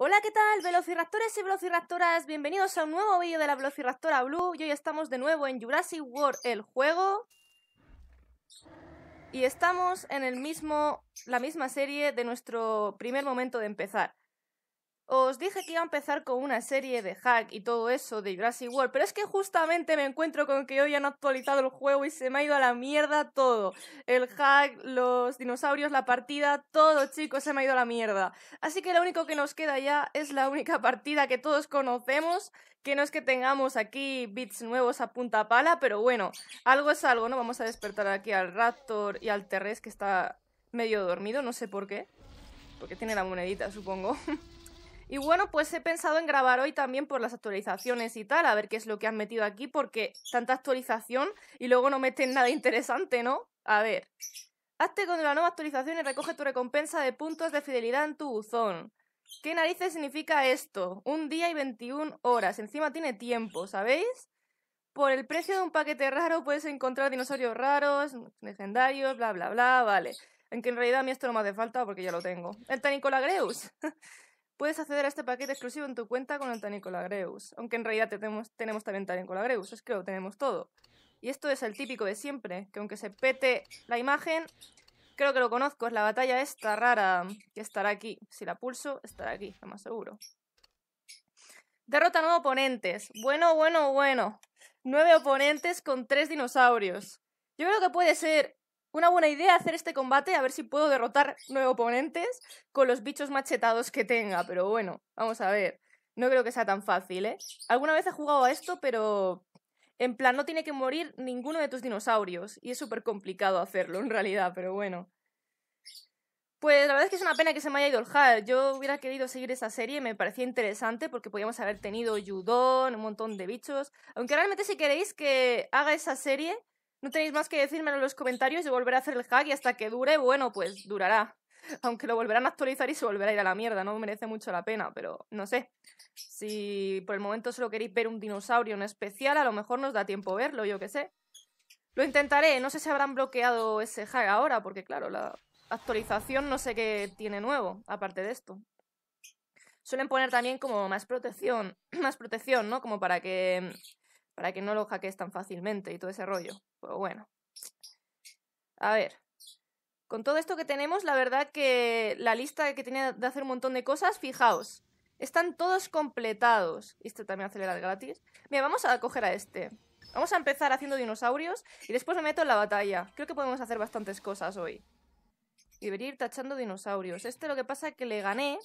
Hola, ¿qué tal, velociraptores y velociraptoras? Bienvenidos a un nuevo vídeo de la Velociraptora Blue. Y hoy estamos de nuevo en Jurassic World, el juego. Y estamos en el mismo, la misma serie de nuestro primer momento de empezar. Os dije que iba a empezar con una serie de hack y todo eso de Jurassic World, pero es que justamente me encuentro con que hoy han actualizado el juego y se me ha ido a la mierda todo. El hack, los dinosaurios, la partida, todo, chicos, se me ha ido a la mierda. Así que lo único que nos queda ya es la única partida que todos conocemos, que no es que tengamos aquí bits nuevos a punta pala, pero bueno, algo es algo, ¿no? Vamos a despertar aquí al Raptor y al terrés que está medio dormido, no sé por qué. Porque tiene la monedita, supongo. Y bueno, pues he pensado en grabar hoy también por las actualizaciones y tal, a ver qué es lo que has metido aquí, porque tanta actualización y luego no meten nada interesante, ¿no? A ver. Hazte con la nueva actualización y recoge tu recompensa de puntos de fidelidad en tu buzón. ¿Qué narices significa esto? Un día y 21 horas. Encima tiene tiempo, ¿sabéis? Por el precio de un paquete raro puedes encontrar dinosaurios raros, legendarios, bla, bla, bla, vale. En que en realidad a mí esto no me hace falta porque ya lo tengo. El Greus? Puedes acceder a este paquete exclusivo en tu cuenta con el Tanicola Greus, aunque en realidad tenemos, tenemos también Tanicola Greus, es que lo tenemos todo. Y esto es el típico de siempre, que aunque se pete la imagen, creo que lo conozco, es la batalla esta rara que estará aquí. Si la pulso, estará aquí, lo más seguro. Derrota nueve oponentes. Bueno, bueno, bueno. Nueve oponentes con tres dinosaurios. Yo creo que puede ser una buena idea hacer este combate, a ver si puedo derrotar nueve oponentes con los bichos machetados que tenga, pero bueno, vamos a ver. No creo que sea tan fácil, ¿eh? Alguna vez he jugado a esto, pero en plan, no tiene que morir ninguno de tus dinosaurios. Y es súper complicado hacerlo, en realidad, pero bueno. Pues la verdad es que es una pena que se me haya ido el HAL. Yo hubiera querido seguir esa serie, me parecía interesante porque podíamos haber tenido Yudon, un montón de bichos. Aunque realmente si queréis que haga esa serie, no tenéis más que decírmelo en los comentarios y volver a hacer el hack y hasta que dure, bueno, pues durará. Aunque lo volverán a actualizar y se volverá a ir a la mierda, no merece mucho la pena, pero no sé. Si por el momento solo queréis ver un dinosaurio en especial, a lo mejor nos da tiempo verlo, yo qué sé. Lo intentaré, no sé si habrán bloqueado ese hack ahora, porque claro, la actualización no sé qué tiene nuevo, aparte de esto. Suelen poner también como más protección, más protección, ¿no? Como para que para que no lo hackees tan fácilmente y todo ese rollo. Pero bueno. A ver. Con todo esto que tenemos, la verdad que la lista que tenía de hacer un montón de cosas, fijaos, están todos completados. Y este también acelera gratis. Mira, vamos a coger a este. Vamos a empezar haciendo dinosaurios y después me meto en la batalla. Creo que podemos hacer bastantes cosas hoy. Y venir tachando dinosaurios. Este lo que pasa es que le gané...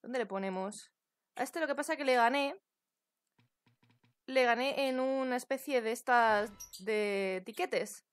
¿Dónde le ponemos? A este lo que pasa que le gané le gané en una especie de estas de tiquetes.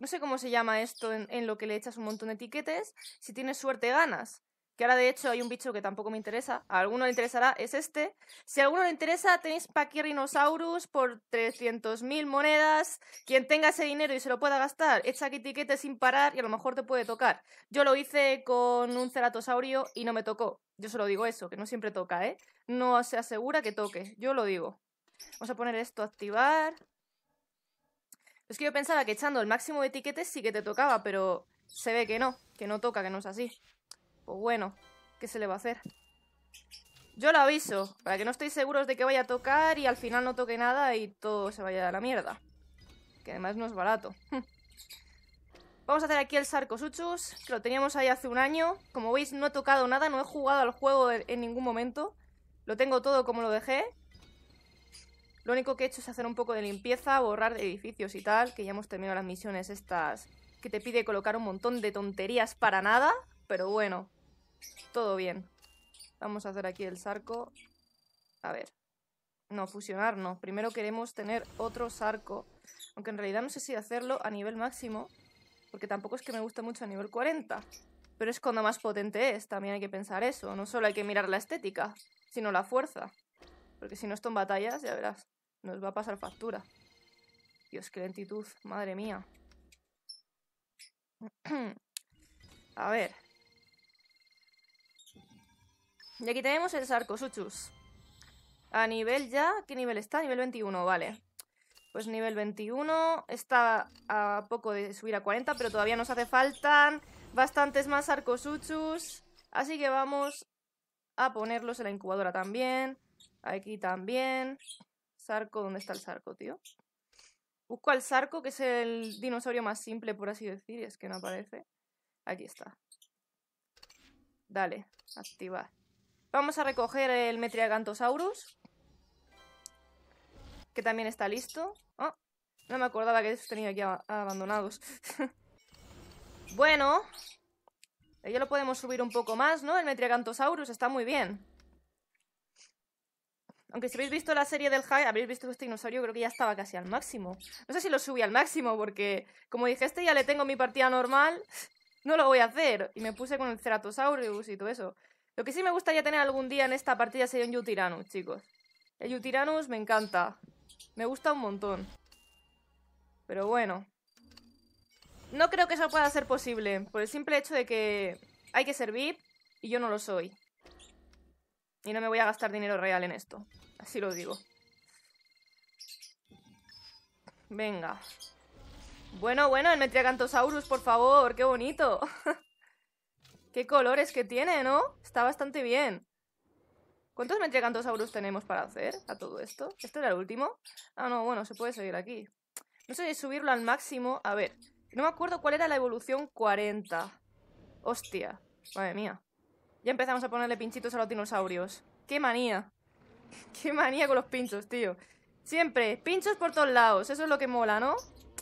No sé cómo se llama esto en, lo que le echas un montón de etiquetes. Si tienes suerte, ganas. Que ahora de hecho hay un bicho que tampoco me interesa. A alguno le interesará, es este. Si a alguno le interesa, tenéis Paquirinosaurus por 300.000 monedas. Quien tenga ese dinero y se lo pueda gastar, echa aquí tiquetes sin parar y a lo mejor te puede tocar. Yo lo hice con un ceratosaurio y no me tocó. Yo solo digo eso, que no siempre toca, ¿eh? No se asegura que toque, yo lo digo. Vamos a poner esto, a activar. Es que yo pensaba que echando el máximo de etiquetes sí que te tocaba, pero se ve que no, que no toca, que no es así. Pues bueno, ¿qué se le va a hacer? Yo lo aviso, para que no estéis seguros de que vaya a tocar y al final no toque nada y todo se vaya a la mierda. Que además no es barato. Hm. Vamos a hacer aquí el Sarcosuchus, que lo teníamos ahí hace un año. Como veis, no he tocado nada, no he jugado al juego en ningún momento. Lo tengo todo como lo dejé. Lo único que he hecho es hacer un poco de limpieza, borrar edificios y tal, que ya hemos terminado las misiones estas que te pide colocar un montón de tonterías para nada, pero bueno, todo bien. Vamos a hacer aquí el sarco. A ver. No, fusionar no. Primero queremos tener otro sarco. Aunque en realidad no sé si hacerlo a nivel máximo, porque tampoco es que me guste mucho a nivel 40. Pero es cuando más potente es, también hay que pensar eso. No solo hay que mirar la estética, sino la fuerza. Porque si no esto en batallas, ya verás. Nos va a pasar factura. Dios, qué lentitud, madre mía. A ver. Y aquí tenemos el Sarcosuchus. A nivel ya, ¿qué nivel está? Nivel 21, vale. Pues nivel 21 está a poco de subir a 40, pero todavía nos hace falta bastantes más Sarcosuchus. Así que vamos a ponerlos en la incubadora también. Aquí también. Sarco, ¿dónde está el Sarco, tío? Busco al Sarco, que es el dinosaurio más simple, por así decir, y es que no aparece. Aquí está. Dale, activar. Vamos a recoger el Metriagantosaurus. Que también está listo. Oh, no me acordaba que esos tenía aquí abandonados. bueno. Ya lo podemos subir un poco más, ¿no? El Metriagantosaurus está muy bien. Aunque si habéis visto la serie del High, habréis visto este dinosaurio creo que ya estaba casi al máximo. No sé si lo subí al máximo, porque como dije, este ya le tengo mi partida normal, no lo voy a hacer. Y me puse con el Ceratosaurus y todo eso. Lo que sí me gustaría tener algún día en esta partida sería un Yutiranus, chicos. El Yutiranus me encanta. Me gusta un montón. Pero bueno. No creo que eso pueda ser posible, por el simple hecho de que hay que servir y yo no lo soy. Y no me voy a gastar dinero real en esto. Así lo digo. Venga. Bueno, bueno, el Metriacantosaurus, por favor. ¡Qué bonito! ¡Qué colores que tiene, ¿no? Está bastante bien. ¿Cuántos Metriacantosaurus tenemos para hacer a todo esto? esto era el último? Ah, no, bueno, se puede seguir aquí. No sé si subirlo al máximo. A ver, no me acuerdo cuál era la evolución 40. Hostia, madre mía. Ya empezamos a ponerle pinchitos a los dinosaurios. ¡Qué manía! ¡Qué manía con los pinchos, tío! Siempre, pinchos por todos lados. Eso es lo que mola, ¿no?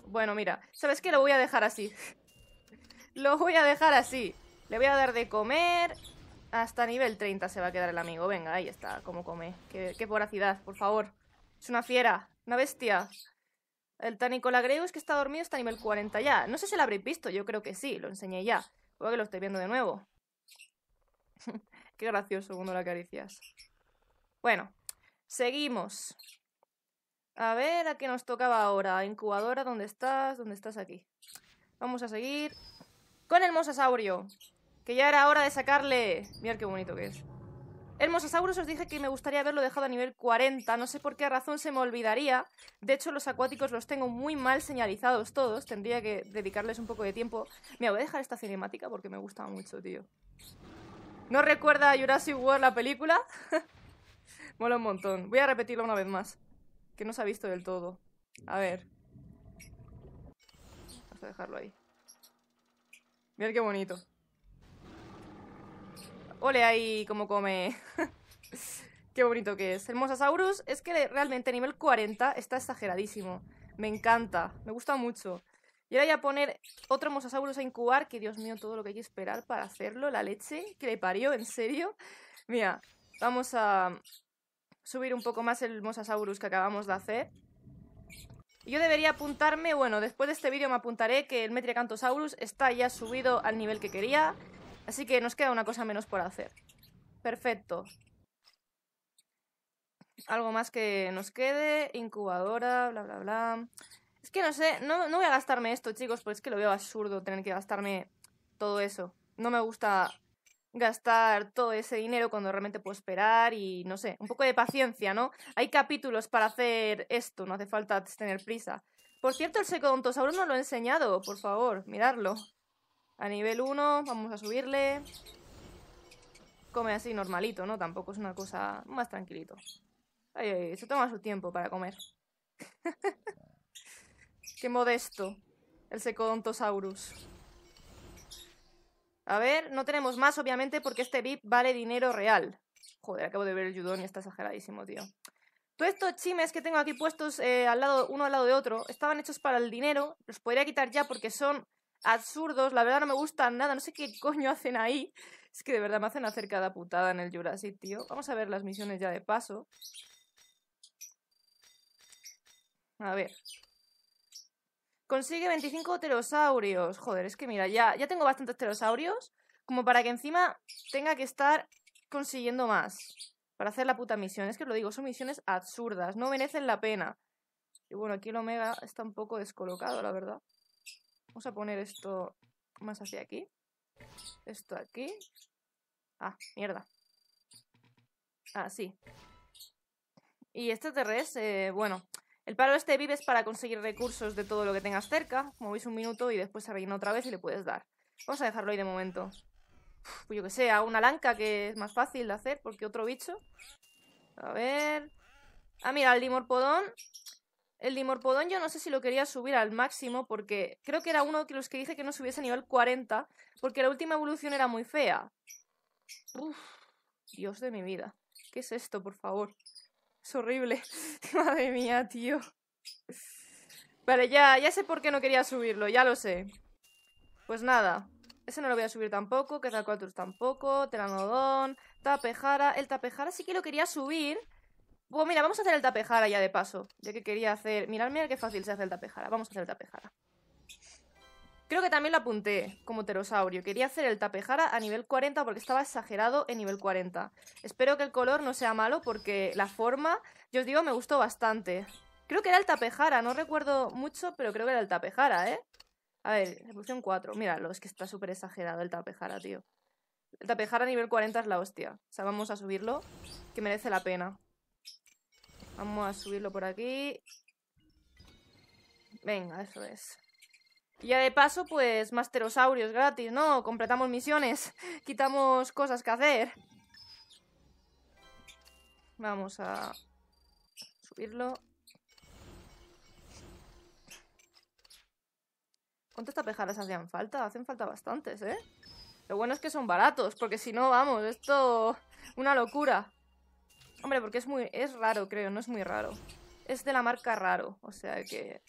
Bueno, mira. ¿Sabes qué? Lo voy a dejar así. lo voy a dejar así. Le voy a dar de comer. Hasta nivel 30 se va a quedar el amigo. Venga, ahí está, como come. Qué, voracidad, por favor. Es una fiera, una bestia. El es que está dormido está nivel 40 ya. No sé si lo habréis visto, yo creo que sí, lo enseñé ya. Puede que lo estoy viendo de nuevo. Qué gracioso cuando la caricias. Bueno, seguimos. A ver a qué nos tocaba ahora. Incubadora, ¿dónde estás? ¿Dónde estás aquí? Vamos a seguir con el mosasaurio. Que ya era hora de sacarle... Mirad qué bonito que es. El mosasaurus os dije que me gustaría haberlo dejado a nivel 40. No sé por qué razón se me olvidaría. De hecho, los acuáticos los tengo muy mal señalizados todos. Tendría que dedicarles un poco de tiempo. Mira, voy a dejar esta cinemática porque me gusta mucho, tío. ¿No recuerda a Jurassic World la película? Mola un montón. Voy a repetirlo una vez más. Que no se ha visto del todo. A ver. Vamos a dejarlo ahí. Mirad qué bonito. Ole ahí como come. qué bonito que es. El Mosasaurus es que realmente a nivel 40 está exageradísimo. Me encanta. Me gusta mucho. Y ahora voy a poner otro mosasaurus a incubar, que Dios mío, todo lo que hay que esperar para hacerlo, la leche que le parió, en serio. Mira, vamos a subir un poco más el mosasaurus que acabamos de hacer. Yo debería apuntarme, bueno, después de este vídeo me apuntaré que el Metriacantosaurus está ya subido al nivel que quería, así que nos queda una cosa menos por hacer. Perfecto. Algo más que nos quede, incubadora, bla, bla, bla. Es que no sé, no, voy a gastarme esto, chicos, porque es que lo veo absurdo tener que gastarme todo eso. No me gusta gastar todo ese dinero cuando realmente puedo esperar y no sé, un poco de paciencia, ¿no? Hay capítulos para hacer esto, no hace falta tener prisa. Por cierto, el Secodontosauro no lo he enseñado, por favor, mirarlo. A nivel 1, vamos a subirle. Come así normalito, ¿no? Tampoco es una cosa más tranquilito. Ay, ay, toma su tiempo para comer. Qué modesto. El Secodontosaurus. A ver, no tenemos más, obviamente, porque este VIP vale dinero real. Joder, acabo de ver el judón y está exageradísimo, tío. Todos estos chimes que tengo aquí puestos eh, al lado, uno al lado de otro, estaban hechos para el dinero. Los podría quitar ya porque son absurdos. La verdad no me gustan nada. No sé qué coño hacen ahí. Es que de verdad me hacen hacer cada putada en el Jurassic, tío. Vamos a ver las misiones ya de paso. A ver. Consigue 25 pterosaurios. Joder, es que mira, ya, ya tengo bastantes pterosaurios como para que encima tenga que estar consiguiendo más para hacer la puta misión. Es que lo digo, son misiones absurdas, no merecen la pena. Y bueno, aquí el Omega está un poco descolocado, la verdad. Vamos a poner esto más hacia aquí. Esto aquí. Ah, mierda. Ah, sí. Y este terrés, eh, bueno, el paro este vives para conseguir recursos de todo lo que tengas cerca. Movéis un minuto y después se rellena otra vez y le puedes dar. Vamos a dejarlo ahí de momento. yo que sé, a una lanca que es más fácil de hacer porque otro bicho. A ver... Ah, mira, el dimorpodón. El dimorpodón yo no sé si lo quería subir al máximo porque creo que era uno de los que dije que no subiese a nivel 40 porque la última evolución era muy fea. Uf, Dios de mi vida. ¿Qué es esto, por favor? Es horrible. Madre mía, tío. Vale, ya, ya sé por qué no quería subirlo, ya lo sé. Pues nada. Ese no lo voy a subir tampoco, que tampoco, telanodón, Tapejara. El Tapejara sí que lo quería subir. Bueno, mira, vamos a hacer el Tapejara ya de paso. Ya que quería hacer... Mirad, mirad qué fácil se hace el Tapejara. Vamos a hacer el Tapejara. Creo que también lo apunté como pterosaurio. Quería hacer el tapejara a nivel 40 porque estaba exagerado en nivel 40. Espero que el color no sea malo porque la forma, yo os digo, me gustó bastante. Creo que era el tapejara, no recuerdo mucho, pero creo que era el tapejara, ¿eh? A ver, evolución 4. Míralo, es que está súper exagerado el tapejara, tío. El tapejara a nivel 40 es la hostia. O sea, vamos a subirlo, que merece la pena. Vamos a subirlo por aquí. Venga, eso es. Y Ya de paso, pues, masterosaurios gratis, ¿no? Completamos misiones, quitamos cosas que hacer. Vamos a subirlo. ¿Cuántas tapejadas hacían falta? Hacen falta bastantes, ¿eh? Lo bueno es que son baratos, porque si no, vamos, esto... Una locura. Hombre, porque es muy... Es raro, creo, no es muy raro. Es de la marca raro, o sea que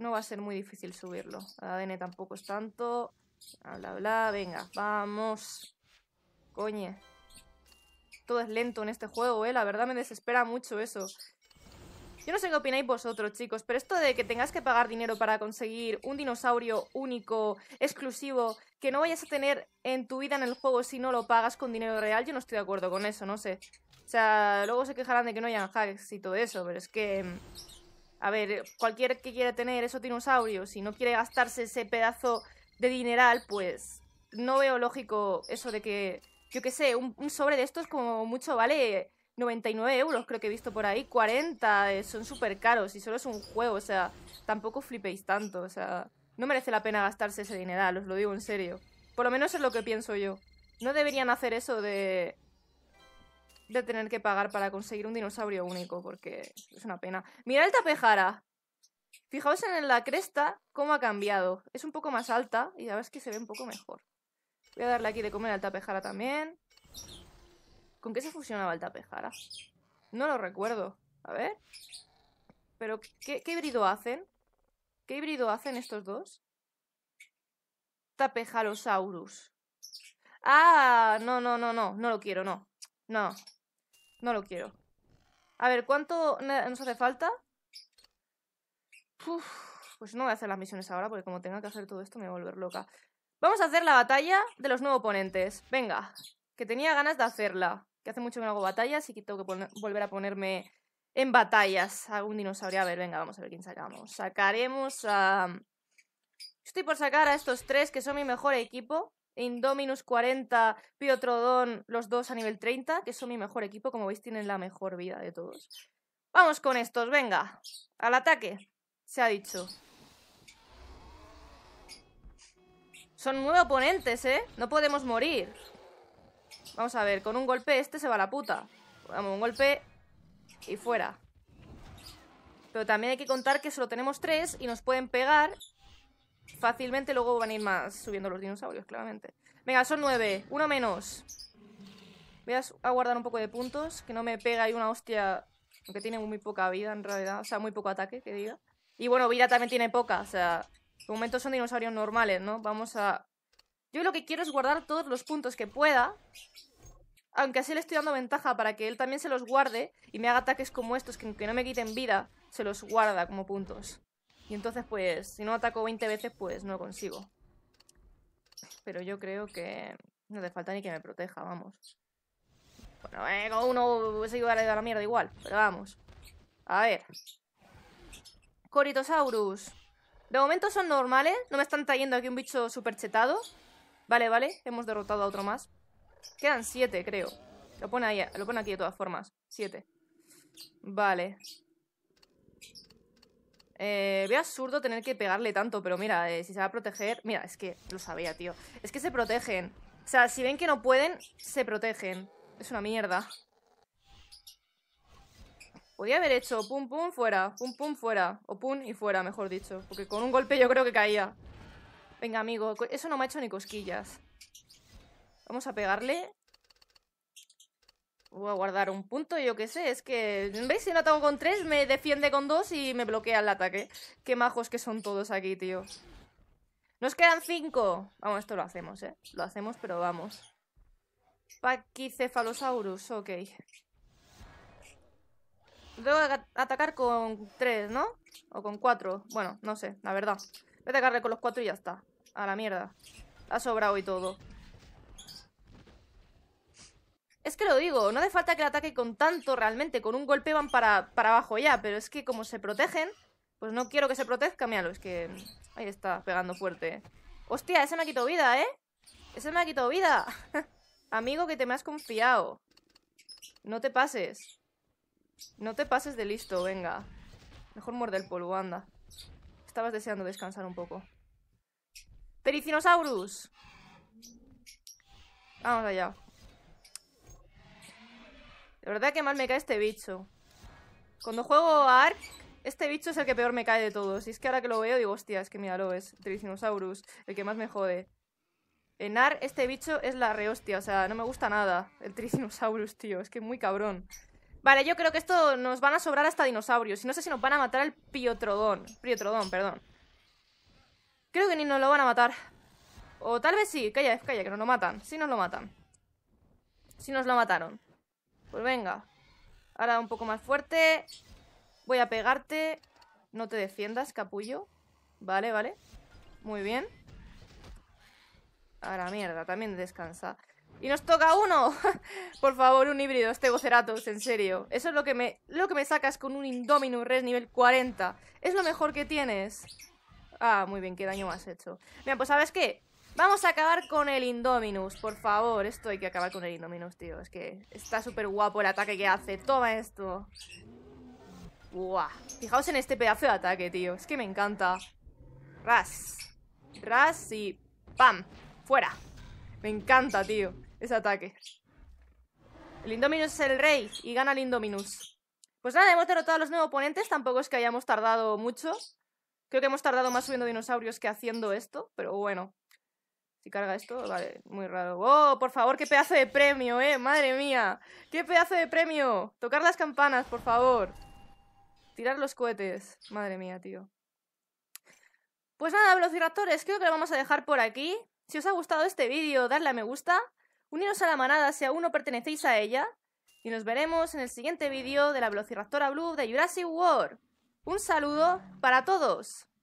no va a ser muy difícil subirlo. El ADN tampoco es tanto. Bla, bla, bla. Venga, vamos. Coño. Todo es lento en este juego, ¿eh? La verdad me desespera mucho eso. Yo no sé qué opináis vosotros, chicos, pero esto de que tengas que pagar dinero para conseguir un dinosaurio único, exclusivo, que no vayas a tener en tu vida en el juego si no lo pagas con dinero real, yo no estoy de acuerdo con eso, no sé. O sea, luego se quejarán de que no hayan hacks y todo eso, pero es que a ver, eh, cualquier que quiera tener esos dinosaurios y no quiere gastarse ese pedazo de dineral, pues no veo lógico eso de que, yo qué sé, un, sobre de estos como mucho vale 99 euros, creo que he visto por ahí, 40, eh, son súper caros y solo es un juego, o sea, tampoco flipéis tanto, o sea, no merece la pena gastarse ese dineral, os lo digo en serio. Por lo menos es lo que pienso yo. No deberían hacer eso de de tener que pagar para conseguir un dinosaurio único, porque es una pena. ¡Mira el tapejara. Fijaos en la cresta cómo ha cambiado. Es un poco más alta y la verdad que se ve un poco mejor. Voy a darle aquí de comer al tapejara también. ¿Con qué se fusionaba el tapejara? No lo recuerdo. A ver. ¿Pero qué, qué híbrido hacen? ¿Qué híbrido hacen estos dos? Tapejarosaurus. Ah, no, no, no, no. No lo quiero, no. No, no lo quiero. A ver, ¿cuánto nos hace falta? pues no voy a hacer las misiones ahora porque como tenga que hacer todo esto me voy a volver loca. Vamos a hacer la batalla de los nuevos oponentes. Venga, que tenía ganas de hacerla. Que hace mucho que no hago batallas y que tengo que volver a ponerme en batallas. Algún dinosaurio. A ver, venga, vamos a ver quién sacamos. Sacaremos a... Estoy por sacar a estos tres que son mi mejor equipo. Indominus 40, Piotrodon, los dos a nivel 30, que son mi mejor equipo, como veis tienen la mejor vida de todos. Vamos con estos, venga, al ataque, se ha dicho. Son nueve oponentes, ¿eh? No podemos morir. Vamos a ver, con un golpe este se va la puta. Vamos, un golpe y fuera. Pero también hay que contar que solo tenemos tres y nos pueden pegar fácilmente luego van a ir más subiendo los dinosaurios, claramente. Venga, son nueve. Uno menos. Voy a guardar un poco de puntos, que no me pega ahí una hostia... Aunque tiene muy poca vida, en realidad. O sea, muy poco ataque, que diga. Y bueno, vida también tiene poca. O sea, de momento son dinosaurios normales, ¿no? Vamos a... Yo lo que quiero es guardar todos los puntos que pueda. Aunque así le estoy dando ventaja para que él también se los guarde y me haga ataques como estos que, que no me quiten vida. Se los guarda como puntos. Y entonces, pues, si no ataco 20 veces, pues no consigo. Pero yo creo que no hace falta ni que me proteja, vamos. Bueno, eh, uno se iba a la mierda igual, pero vamos. A ver. Coritosaurus. De momento son normales, no me están trayendo aquí un bicho superchetado chetado. Vale, vale, hemos derrotado a otro más. Quedan siete, creo. Lo pone, lo pone aquí de todas formas. Siete. Vale. Eh, veo absurdo tener que pegarle tanto, pero mira, eh, si se va a proteger. Mira, es que lo sabía, tío. Es que se protegen. O sea, si ven que no pueden, se protegen. Es una mierda. Podía haber hecho pum pum fuera, pum pum fuera, o pum y fuera, mejor dicho. Porque con un golpe yo creo que caía. Venga, amigo, eso no me ha hecho ni cosquillas. Vamos a pegarle voy a guardar un punto, yo qué sé, es que, ¿veis? Si no ataco con tres, me defiende con dos y me bloquea el ataque. Qué majos que son todos aquí, tío. Nos quedan cinco. Vamos, esto lo hacemos, ¿eh? Lo hacemos, pero vamos. Paquicefalosaurus, ok. Debo atacar con tres, ¿no? O con cuatro. Bueno, no sé, la verdad. Voy a atacarle con los cuatro y ya está. A la mierda. Ha sobrado y todo. Es que lo digo, no hace falta que le ataque con tanto realmente, con un golpe van para, para abajo ya, pero es que como se protegen, pues no quiero que se protezca, míralo, es que ahí está, pegando fuerte. Hostia, ese me ha quitado vida, ¿eh? Ese me ha quitado vida. Amigo que te me has confiado. No te pases. No te pases de listo, venga. Mejor muerde el polvo, anda. Estabas deseando descansar un poco. Pericinosaurus. Vamos allá. La verdad que mal me cae este bicho. Cuando juego a Ark, este bicho es el que peor me cae de todos. Y es que ahora que lo veo digo, hostia, es que mira, lo es. Trisinosaurus, el que más me jode. En Ark, este bicho es la rehostia. O sea, no me gusta nada el Trisinosaurus, tío. Es que muy cabrón. Vale, yo creo que esto nos van a sobrar hasta dinosaurios. Y no sé si nos van a matar al Piotrodón. Piotrodón, perdón. Creo que ni nos lo van a matar. O tal vez sí. Calla, calla, que nos lo matan. si nos lo matan. si nos lo mataron. Pues venga. Ahora un poco más fuerte. Voy a pegarte. No te defiendas, capullo. Vale, vale. Muy bien. Ahora mierda, también descansa. Y nos toca uno. Por favor, un híbrido, este Voceratos, en serio. Eso es lo que me, lo que me sacas con un Indominus Res nivel 40. Es lo mejor que tienes. Ah, muy bien, qué daño me has hecho. Mira, pues ¿sabes qué? Vamos a acabar con el Indominus, por favor. Esto hay que acabar con el Indominus, tío. Es que está súper guapo el ataque que hace. Toma esto. Buah. Fijaos en este pedazo de ataque, tío. Es que me encanta. Ras. Ras y... ¡Pam! ¡Fuera! Me encanta, tío, ese ataque. El Indominus es el rey y gana el Indominus. Pues nada, hemos derrotado a los nuevos oponentes. Tampoco es que hayamos tardado mucho. Creo que hemos tardado más subiendo dinosaurios que haciendo esto, pero bueno. Si carga esto, vale, muy raro. ¡Oh, por favor, qué pedazo de premio, eh! ¡Madre mía! ¡Qué pedazo de premio! Tocar las campanas, por favor. Tirar los cohetes. Madre mía, tío. Pues nada, velociraptores, creo que lo vamos a dejar por aquí. Si os ha gustado este vídeo, darle a me gusta. Uniros a la manada si aún no pertenecéis a ella. Y nos veremos en el siguiente vídeo de la Velociraptora Blue de Jurassic World. Un saludo para todos.